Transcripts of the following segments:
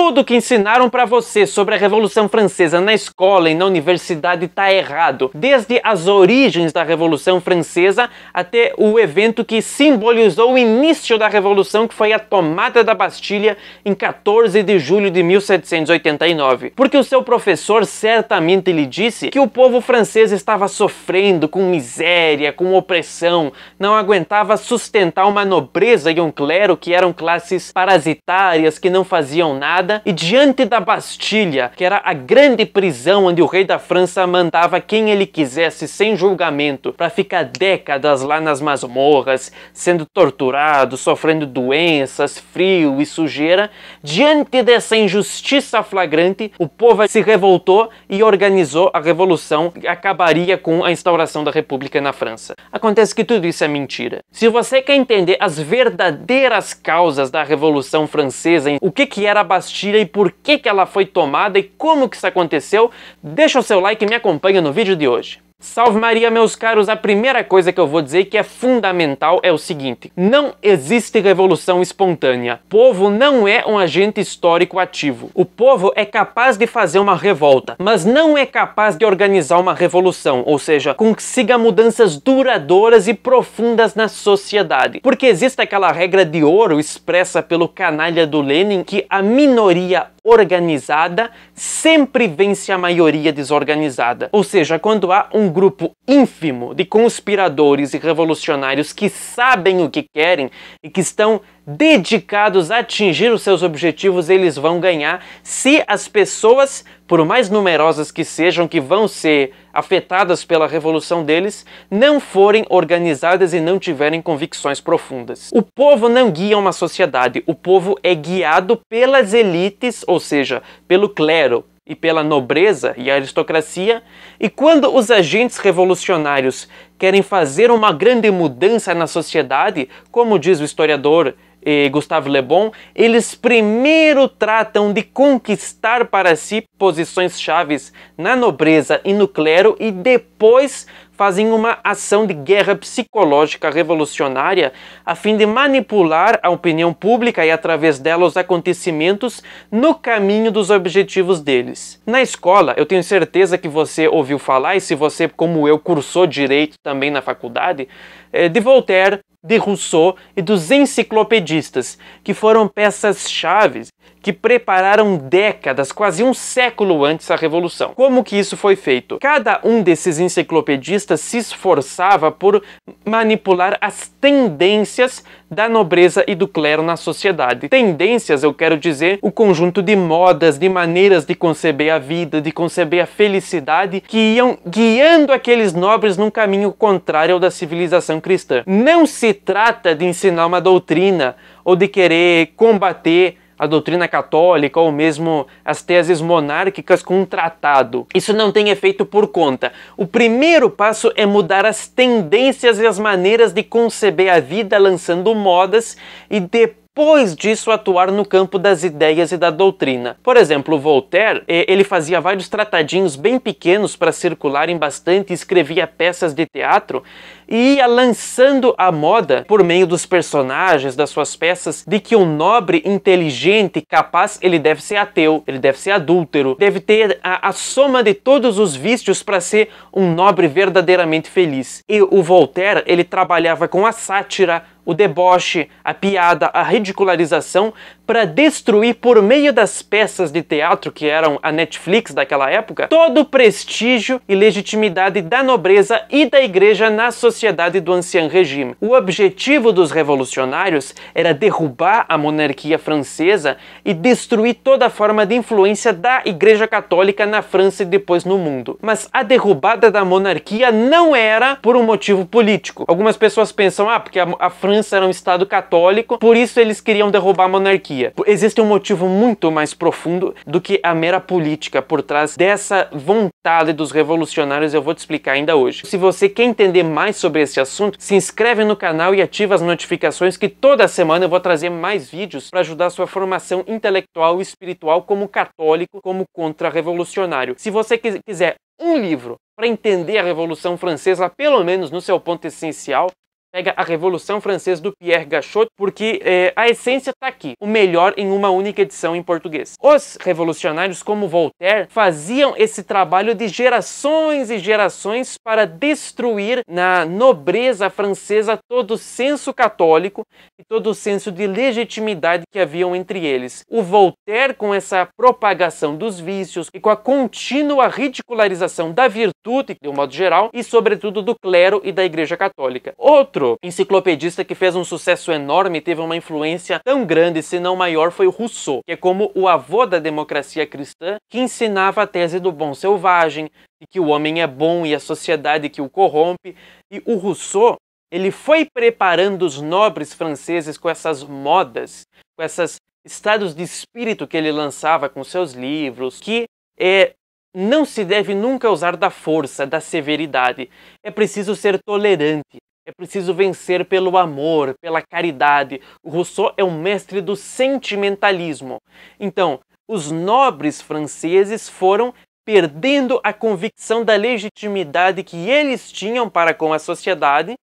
Tudo que ensinaram para você sobre a Revolução Francesa na escola e na universidade está errado, desde as origens da Revolução Francesa até o evento que simbolizou o início da Revolução, que foi a tomada da Bastilha em 14 de julho de 1789. Porque o seu professor certamente lhe disse que o povo francês estava sofrendo com miséria, com opressão, não aguentava sustentar uma nobreza e um clero que eram classes parasitárias que não faziam nada e diante da Bastilha, que era a grande prisão onde o rei da França mandava quem ele quisesse sem julgamento para ficar décadas lá nas masmorras, sendo torturado, sofrendo doenças, frio e sujeira, diante dessa injustiça flagrante, o povo se revoltou e organizou a revolução que acabaria com a instauração da República na França. Acontece que tudo isso é mentira. Se você quer entender as verdadeiras causas da Revolução Francesa, o que que era a Bastilha mentira e por que, que ela foi tomada e como que isso aconteceu, deixa o seu like e me acompanha no vídeo de hoje. Salve Maria, meus caros! A primeira coisa que eu vou dizer que é fundamental é o seguinte: não existe revolução espontânea. O povo não é um agente histórico ativo. O povo é capaz de fazer uma revolta, mas não é capaz de organizar uma revolução, ou seja, consiga mudanças duradouras e profundas na sociedade. Porque existe aquela regra de ouro expressa pelo canalha do Lenin que a minoria organizada sempre vence a maioria desorganizada. Ou seja, quando há um grupo ínfimo de conspiradores e revolucionários que sabem o que querem e que estão dedicados a atingir os seus objetivos, eles vão ganhar se as pessoas, por mais numerosas que sejam, que vão ser afetadas pela revolução deles, não forem organizadas e não tiverem convicções profundas. O povo não guia uma sociedade, o povo é guiado pelas elites, ou seja, pelo clero, e pela nobreza e aristocracia, e quando os agentes revolucionários querem fazer uma grande mudança na sociedade, como diz o historiador e Gustavo Le Bon, eles primeiro tratam de conquistar para si posições chaves na nobreza e no clero e depois fazem uma ação de guerra psicológica revolucionária a fim de manipular a opinião pública e através dela os acontecimentos no caminho dos objetivos deles. Na escola, eu tenho certeza que você ouviu falar e se você, como eu, cursou direito também na faculdade, eh, de Voltaire, de Rousseau e dos enciclopedistas, que foram peças-chave que prepararam décadas, quase um século antes a Revolução. Como que isso foi feito? Cada um desses enciclopedistas se esforçava por manipular as tendências da nobreza e do clero na sociedade. Tendências, eu quero dizer, o conjunto de modas, de maneiras de conceber a vida, de conceber a felicidade, que iam guiando aqueles nobres num caminho contrário ao da civilização cristã. Não se se trata de ensinar uma doutrina ou de querer combater a doutrina católica ou mesmo as teses monárquicas com um tratado. Isso não tem efeito por conta. O primeiro passo é mudar as tendências e as maneiras de conceber a vida lançando modas e depois depois disso atuar no campo das ideias e da doutrina. Por exemplo, Voltaire, eh, ele fazia vários tratadinhos bem pequenos para circularem bastante, escrevia peças de teatro e ia lançando a moda por meio dos personagens das suas peças de que um nobre inteligente capaz ele deve ser ateu, ele deve ser adúltero, deve ter a, a soma de todos os vícios para ser um nobre verdadeiramente feliz. E o Voltaire, ele trabalhava com a sátira, o deboche, a piada, a ridicularização para destruir por meio das peças de teatro que eram a Netflix daquela época todo o prestígio e legitimidade da nobreza e da igreja na sociedade sociedade do Ancien Regime. O objetivo dos revolucionários era derrubar a monarquia francesa e destruir toda forma de influência da Igreja Católica na França e depois no mundo. Mas a derrubada da monarquia não era por um motivo político. Algumas pessoas pensam, ah, porque a, a França era um Estado católico, por isso eles queriam derrubar a monarquia. Existe um motivo muito mais profundo do que a mera política por trás dessa vontade dos revolucionários, eu vou te explicar ainda hoje. Se você quer entender mais sobre sobre esse assunto, se inscreve no canal e ativa as notificações que toda semana eu vou trazer mais vídeos para ajudar sua formação intelectual e espiritual como católico, como contra-revolucionário. Se você quiser um livro para entender a Revolução Francesa, pelo menos no seu ponto essencial, pega a Revolução Francesa do Pierre Gachot, porque é, a essência está aqui, o melhor em uma única edição em português. Os revolucionários, como Voltaire, faziam esse trabalho de gerações e gerações para destruir na nobreza francesa todo o senso católico e todo o senso de legitimidade que haviam entre eles. O Voltaire, com essa propagação dos vícios e com a contínua ridicularização da virtude, de um modo geral, e sobretudo do clero e da Igreja Católica. Outro outro enciclopedista que fez um sucesso enorme e teve uma influência tão grande, se não maior, foi o Rousseau, que é como o avô da democracia cristã, que ensinava a tese do bom selvagem, de que o homem é bom e a sociedade que o corrompe. E o Rousseau, ele foi preparando os nobres franceses com essas modas, com esses estados de espírito que ele lançava com seus livros, que é, não se deve nunca usar da força, da severidade. É preciso ser tolerante, é preciso vencer pelo amor, pela caridade. O Rousseau é um mestre do sentimentalismo. Então, os nobres franceses foram perdendo a convicção da legitimidade que eles tinham para com a sociedade,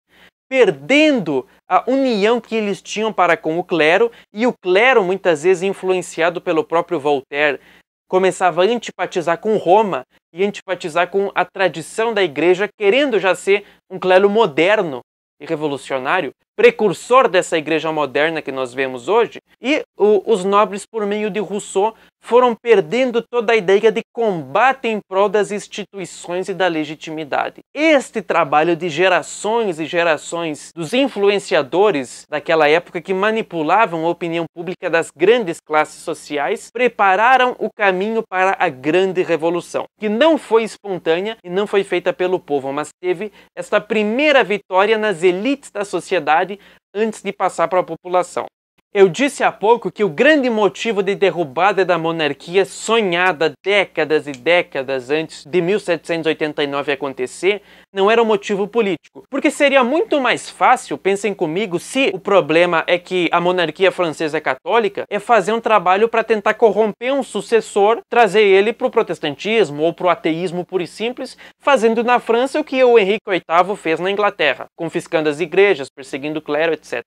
perdendo a união que eles tinham para com o clero, e o clero, muitas vezes influenciado pelo próprio Voltaire, começava a antipatizar com Roma e antipatizar com a tradição da igreja, querendo já ser um clero moderno, e revolucionário, precursor dessa igreja moderna que nós vemos hoje, e o, os nobres, por meio de Rousseau, foram perdendo toda a ideia de combate em prol das instituições e da legitimidade. Este trabalho de gerações e gerações dos influenciadores daquela época que manipulavam a opinião pública das grandes classes sociais prepararam o caminho para a grande revolução, que não foi espontânea e não foi feita pelo povo, mas teve esta primeira vitória nas elites da sociedade antes de passar para a população. Eu disse há pouco que o grande motivo de derrubada da monarquia sonhada décadas e décadas antes de 1789 acontecer não era um motivo político. Porque seria muito mais fácil, pensem comigo, se o problema é que a monarquia francesa é católica, é fazer um trabalho para tentar corromper um sucessor, trazer ele para o protestantismo ou para o ateísmo puro e simples, fazendo na França o que o Henrique VIII fez na Inglaterra, confiscando as igrejas, perseguindo o clero, etc.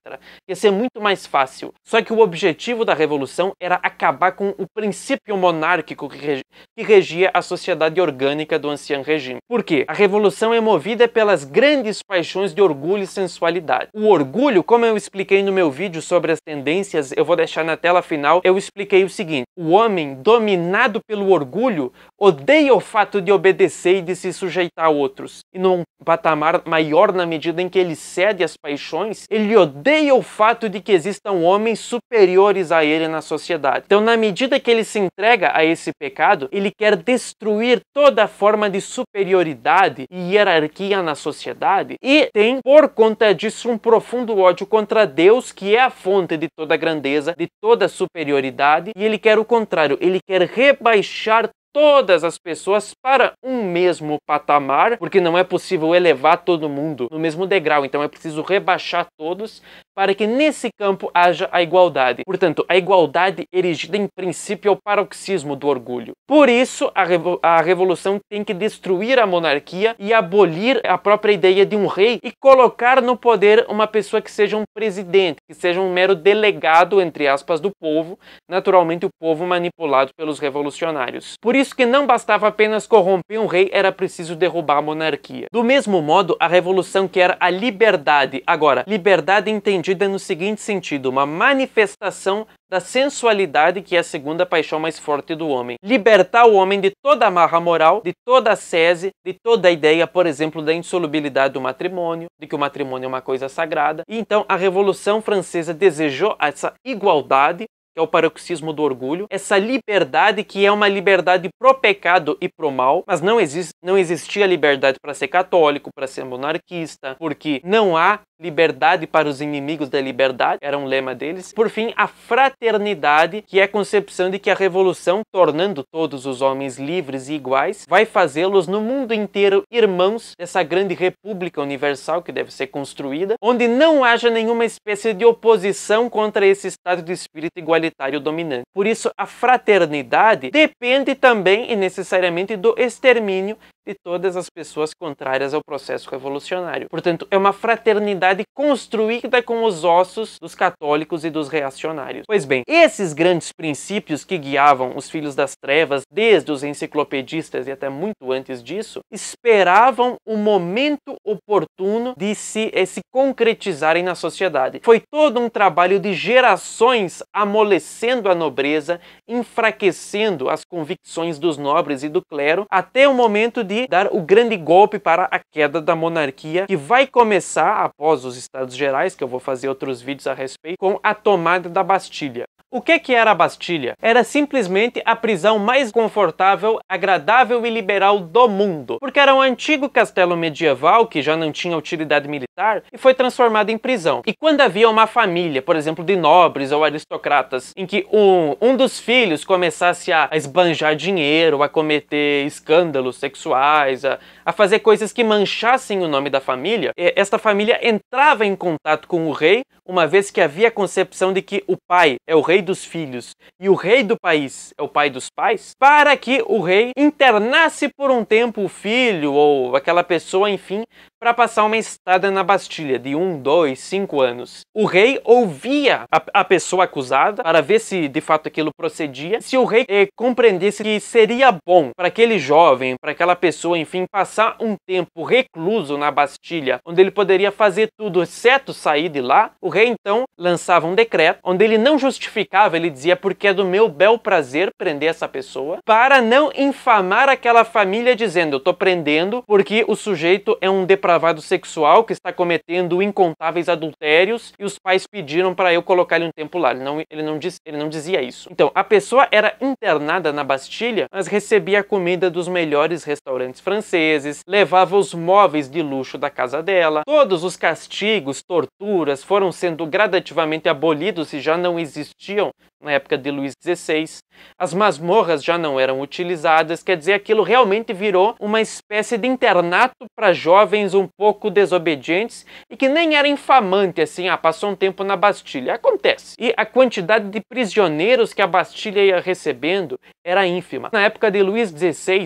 Ia ser muito mais fácil. Só que o objetivo da revolução era acabar com o princípio monárquico que, regia a sociedade orgânica do ancião regime. Por quê? A revolução é movida pelas grandes paixões de orgulho e sensualidade. O orgulho, como eu expliquei no meu vídeo sobre as tendências, eu vou deixar na tela final, eu expliquei o seguinte: o homem dominado pelo orgulho odeia o fato de obedecer e de se sujeitar a outros. E num patamar maior, na medida em que ele cede às paixões, ele odeia o fato de que existam homens homens superiores a ele na sociedade. Então, na medida que ele se entrega a esse pecado, ele quer destruir toda forma de superioridade e hierarquia na sociedade e tem por conta disso um profundo ódio contra Deus, que é a fonte de toda grandeza, de toda superioridade, e ele quer o contrário, ele quer rebaixar todas as pessoas para um mesmo patamar, porque não é possível elevar todo mundo no mesmo degrau, então é preciso rebaixar todos para que nesse campo haja a igualdade. Portanto, a igualdade erigida em princípio é o paroxismo do orgulho. Por isso, a, revo a revolução tem que destruir a monarquia e abolir a própria ideia de um rei e colocar no poder uma pessoa que seja um presidente, que seja um mero delegado, entre aspas, do povo, naturalmente o povo manipulado pelos revolucionários. Por isso que não bastava apenas corromper um rei, era preciso derrubar a monarquia. Do mesmo modo, a revolução que era a liberdade, agora, liberdade entendida no seguinte sentido, uma manifestação da sensualidade que é a segunda paixão mais forte do homem. Libertar o homem de toda amarra moral, de toda sese, de toda a ideia, por exemplo, da insolubilidade do matrimônio, de que o matrimônio é uma coisa sagrada. E então a Revolução Francesa desejou essa igualdade que é o paroxismo do orgulho, essa liberdade que é uma liberdade pro pecado e pro mal, mas não existe não existia liberdade para ser católico, para ser monarquista, porque não há liberdade para os inimigos da liberdade, era um lema deles. Por fim, a fraternidade, que é a concepção de que a revolução, tornando todos os homens livres e iguais, vai fazê-los no mundo inteiro irmãos dessa grande república universal que deve ser construída, onde não haja nenhuma espécie de oposição contra esse estado de espírito igualitário autoritário dominante. Por isso, a fraternidade depende também e necessariamente do extermínio de todas as pessoas contrárias ao processo revolucionário. Portanto, é uma fraternidade construída com os ossos dos católicos e dos reacionários. Pois bem, esses grandes princípios que guiavam os filhos das trevas desde os enciclopedistas e até muito antes disso, esperavam o momento oportuno de se, de eh, se concretizarem na sociedade. Foi todo um trabalho de gerações amolecendo a nobreza, enfraquecendo as convicções dos nobres e do clero, até o momento de dar o grande golpe para a queda da monarquia, que vai começar após os Estados Gerais, que eu vou fazer outros vídeos a respeito, com a tomada da Bastilha. O que, que era a Bastilha? Era simplesmente a prisão mais confortável, agradável e liberal do mundo, porque era um antigo castelo medieval que já não tinha utilidade militar e foi transformado em prisão. E quando havia uma família, por exemplo, de nobres ou aristocratas, em que um, um dos filhos começasse a esbanjar dinheiro, a cometer escândalos sexuais, pais, a, a fazer coisas que manchassem o nome da família, esta família entrava em contato com o rei uma vez que havia a concepção de que o pai é o rei dos filhos e o rei do país é o pai dos pais, para que o rei internasse por um tempo o filho ou aquela pessoa, enfim, para passar uma estada na Bastilha de um dois cinco anos. O rei ouvia a, a, pessoa acusada para ver se de fato aquilo procedia, se o rei eh, compreendesse que seria bom para aquele jovem, para aquela pessoa, enfim, passar um tempo recluso na Bastilha, onde ele poderia fazer tudo exceto sair de lá, o rei rei então lançava um decreto onde ele não justificava, ele dizia porque é do meu bel prazer prender essa pessoa, para não infamar aquela família dizendo eu tô prendendo porque o sujeito é um depravado sexual que está cometendo incontáveis adultérios e os pais pediram para eu colocar ele um tempo lá. Ele não, ele, não diz, ele não dizia isso. Então, a pessoa era internada na Bastilha, mas recebia a comida dos melhores restaurantes franceses, levava os móveis de luxo da casa dela. Todos os castigos, torturas foram sendo sendo gradativamente abolidos e já não existiam na época de Luís XVI. As masmorras já não eram utilizadas, quer dizer, aquilo realmente virou uma espécie de internato para jovens um pouco desobedientes e que nem era infamante assim, ah, passou um tempo na Bastilha. Acontece. E a quantidade de prisioneiros que a Bastilha ia recebendo era ínfima. Na época de Luís XVI,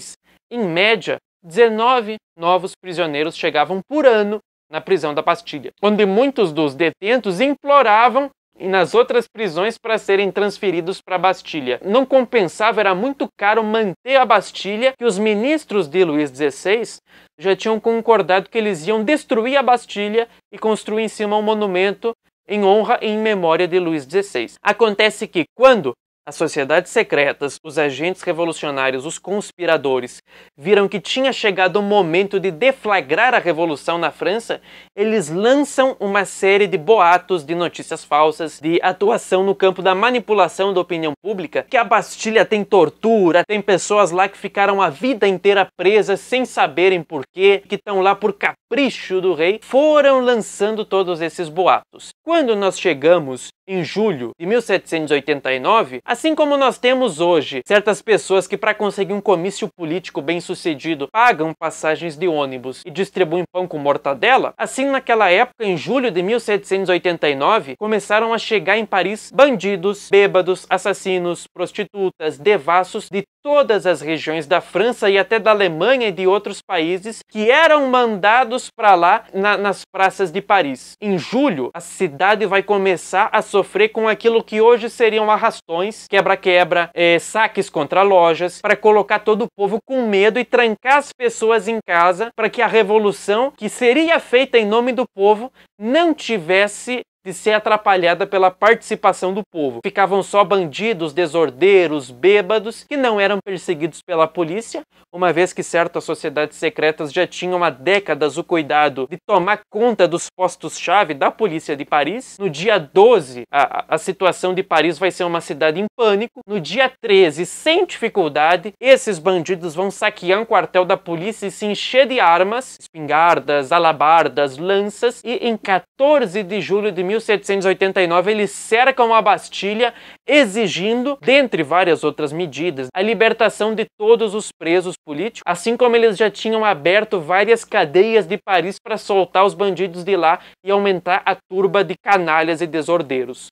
em média, 19 novos prisioneiros chegavam por ano na prisão da Bastilha, onde muitos dos detentos imploravam e nas outras prisões para serem transferidos para a Bastilha. Não compensava, era muito caro manter a Bastilha, que os ministros de Luís XVI já tinham concordado que eles iam destruir a Bastilha e construir em cima um monumento em honra e em memória de Luís XVI. Acontece que, quando as sociedades secretas, os agentes revolucionários, os conspiradores, viram que tinha chegado o momento de deflagrar a revolução na França, eles lançam uma série de boatos, de notícias falsas, de atuação no campo da manipulação da opinião pública, que a Bastilha tem tortura, tem pessoas lá que ficaram a vida inteira presas sem saberem porquê, que estão lá por 14 capricho do rei, foram lançando todos esses boatos. Quando nós chegamos em julho de 1789, assim como nós temos hoje certas pessoas que, para conseguir um comício político bem sucedido, pagam passagens de ônibus e distribuem pão com mortadela, assim naquela época, em julho de 1789, começaram a chegar em Paris bandidos, bêbados, assassinos, prostitutas, devassos de todas as regiões da França e até da Alemanha e de outros países que eram mandados para lá na, nas praças de Paris. Em julho, a cidade vai começar a sofrer com aquilo que hoje seriam arrastões, quebra-quebra, é, saques contra lojas, para colocar todo o povo com medo e trancar as pessoas em casa para que a revolução que seria feita em nome do povo não tivesse de ser atrapalhada pela participação do povo. Ficavam só bandidos, desordeiros, bêbados, que não eram perseguidos pela polícia, uma vez que certas sociedades secretas já tinham há décadas o cuidado de tomar conta dos postos-chave da polícia de Paris. No dia 12, a, a situação de Paris vai ser uma cidade em pânico. No dia 13, sem dificuldade, esses bandidos vão saquear um quartel da polícia e se encher de armas, espingardas, alabardas, lanças, e em 14 de julho de 1789, ele cerca uma Bastilha exigindo, dentre várias outras medidas, a libertação de todos os presos políticos, assim como eles já tinham aberto várias cadeias de Paris para soltar os bandidos de lá e aumentar a turba de canalhas e desordeiros.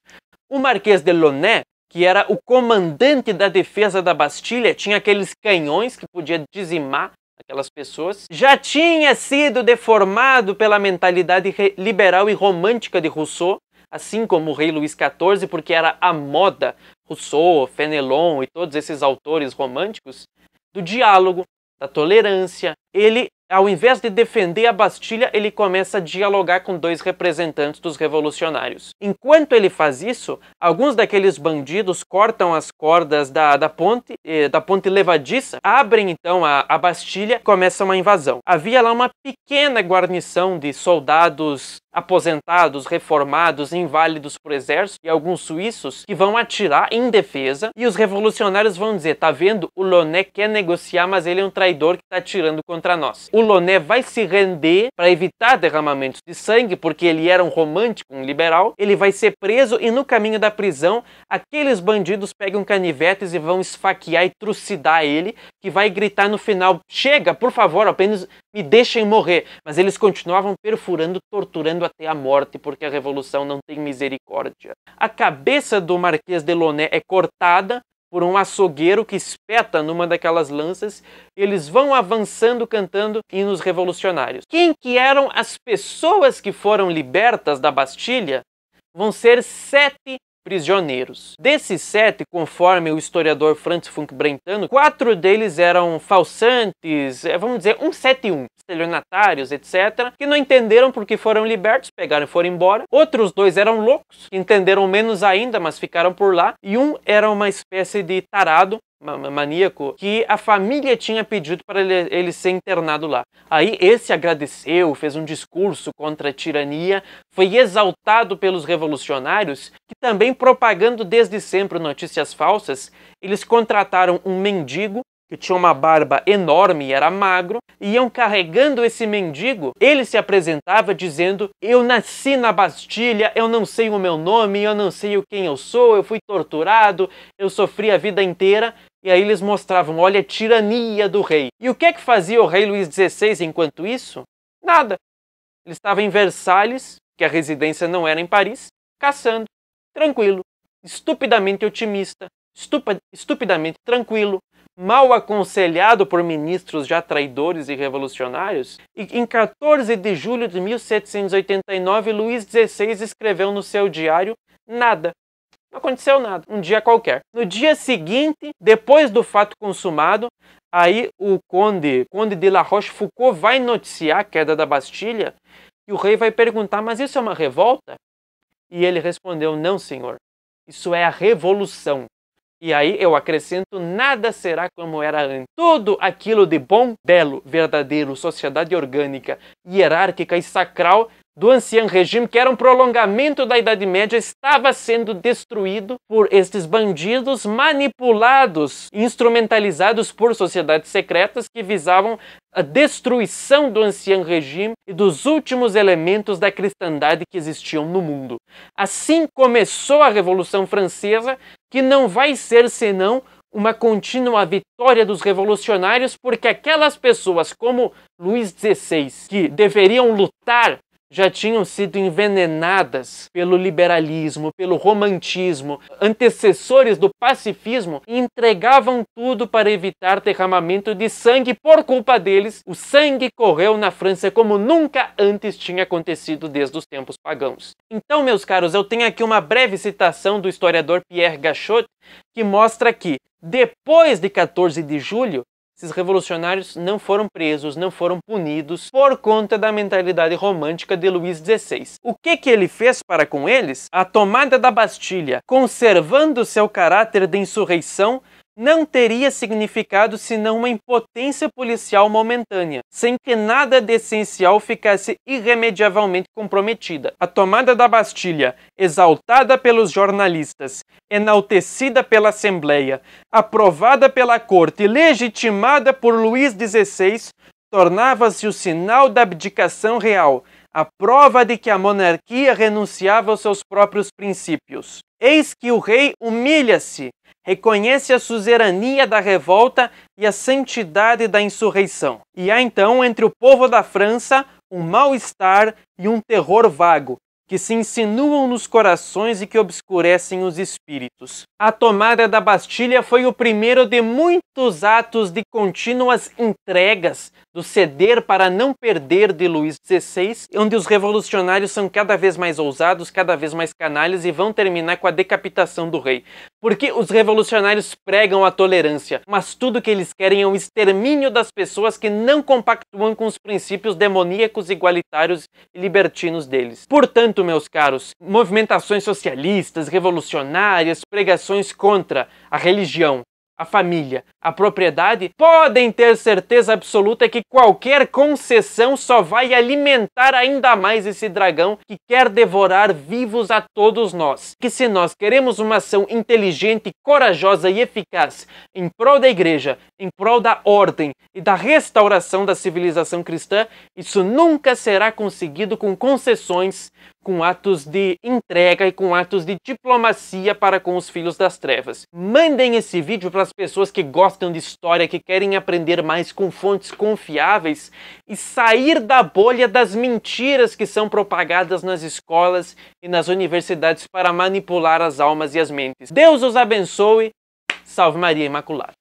O Marquês de Launay que era o comandante da defesa da Bastilha, tinha aqueles canhões que podia dizimar aquelas pessoas, já tinha sido deformado pela mentalidade liberal e romântica de Rousseau, assim como o rei Luís XIV, porque era a moda, Rousseau, Fenelon e todos esses autores românticos, do diálogo, da tolerância. Ele ao invés de defender a Bastilha, ele começa a dialogar com dois representantes dos revolucionários. Enquanto ele faz isso, alguns daqueles bandidos cortam as cordas da, da ponte, eh, da ponte levadiça, abrem então a, a Bastilha e começam a invasão. Havia lá uma pequena guarnição de soldados aposentados, reformados, inválidos por exército e alguns suíços que vão atirar em defesa e os revolucionários vão dizer, tá vendo? O Loné quer negociar, mas ele é um traidor que tá atirando contra nós. O o Loné vai se render para evitar derramamentos de sangue, porque ele era um romântico, um liberal. Ele vai ser preso e no caminho da prisão, aqueles bandidos pegam canivetes e vão esfaquear e trucidar ele, que vai gritar no final: "Chega, por favor, apenas me deixem morrer". Mas eles continuavam perfurando, torturando até a morte, porque a revolução não tem misericórdia. A cabeça do Marquês de Loné é cortada por um açougueiro que espeta numa daquelas lanças, eles vão avançando cantando hinos revolucionários. Quem que eram as pessoas que foram libertas da Bastilha? Vão ser sete prisioneiros. Desses sete, conforme o historiador Franz Funk Brentano, quatro deles eram falsantes, é, vamos dizer, 171, estelionatários, etc., que não entenderam porque foram libertos, pegaram e foram embora. Outros dois eram loucos, entenderam menos ainda, mas ficaram por lá. E um era uma espécie de tarado maníaco que a família tinha pedido para ele, ele, ser internado lá. Aí esse agradeceu, fez um discurso contra a tirania, foi exaltado pelos revolucionários que também propagando desde sempre notícias falsas, eles contrataram um mendigo que tinha uma barba enorme e era magro, e iam carregando esse mendigo. Ele se apresentava dizendo: Eu nasci na Bastilha, eu não sei o meu nome, eu não sei quem eu sou, eu fui torturado, eu sofri a vida inteira. E aí eles mostravam, olha a tirania do rei. E o que é que fazia o rei Luís XVI enquanto isso? Nada. Ele estava em Versalhes, que a residência não era em Paris, caçando, tranquilo, estupidamente otimista, estupa, estupidamente tranquilo, mal aconselhado por ministros já traidores e revolucionários, e em 14 de julho de 1789, Luís XVI escreveu no seu diário nada, não aconteceu nada, um dia qualquer. No dia seguinte, depois do fato consumado, aí o conde, conde de La Rochefoucauld vai noticiar a queda da Bastilha e o rei vai perguntar: "Mas isso é uma revolta?" E ele respondeu: "Não, senhor. Isso é a revolução." E aí eu acrescento: nada será como era antes. Tudo aquilo de bom, belo, verdadeiro, sociedade orgânica, hierárquica e sacral do ancião regime, que era um prolongamento da Idade Média, estava sendo destruído por estes bandidos manipulados, instrumentalizados por sociedades secretas que visavam a destruição do ancião regime e dos últimos elementos da cristandade que existiam no mundo. Assim começou a Revolução Francesa, que não vai ser senão uma contínua vitória dos revolucionários, porque aquelas pessoas como Luís XVI, que deveriam lutar já tinham sido envenenadas pelo liberalismo, pelo romantismo, antecessores do pacifismo, entregavam tudo para evitar derramamento de sangue por culpa deles. O sangue correu na França como nunca antes tinha acontecido desde os tempos pagãos. Então, meus caros, eu tenho aqui uma breve citação do historiador Pierre Gachot que mostra que depois de 14 de julho, esses revolucionários não foram presos, não foram punidos por conta da mentalidade romântica de Luís XVI. O que, que ele fez para com eles? A tomada da Bastilha, conservando seu caráter de insurreição não teria significado senão uma impotência policial momentânea, sem que nada de essencial ficasse irremediavelmente comprometida. A tomada da Bastilha, exaltada pelos jornalistas, enaltecida pela Assembleia, aprovada pela Corte e legitimada por Luís XVI, tornava-se o sinal da abdicação real, a prova de que a monarquia renunciava aos seus próprios princípios. Eis que o rei humilha-se reconhece a suzerania da revolta e a santidade da insurreição. E há então entre o povo da França um mal-estar e um terror vago, que se insinuam nos corações e que obscurecem os espíritos. A tomada da Bastilha foi o primeiro de muitos atos de contínuas entregas do ceder para não perder de Luís XVI, onde os revolucionários são cada vez mais ousados, cada vez mais canalhas e vão terminar com a decapitação do rei. Porque os revolucionários pregam a tolerância, mas tudo que eles querem é o extermínio das pessoas que não compactuam com os princípios demoníacos, igualitários e libertinos deles. Portanto, meus caros, movimentações socialistas, revolucionárias, pregações contra a religião, a família, a propriedade, podem ter certeza absoluta que qualquer concessão só vai alimentar ainda mais esse dragão que quer devorar vivos a todos nós. Que se nós queremos uma ação inteligente, corajosa e eficaz em prol da igreja, em prol da ordem e da restauração da civilização cristã, isso nunca será conseguido com concessões com atos de entrega e com atos de diplomacia para com os filhos das trevas. Mandem esse vídeo para as pessoas que gostam de história, que querem aprender mais com fontes confiáveis e sair da bolha das mentiras que são propagadas nas escolas e nas universidades para manipular as almas e as mentes. Deus os abençoe. Salve Maria Imaculada.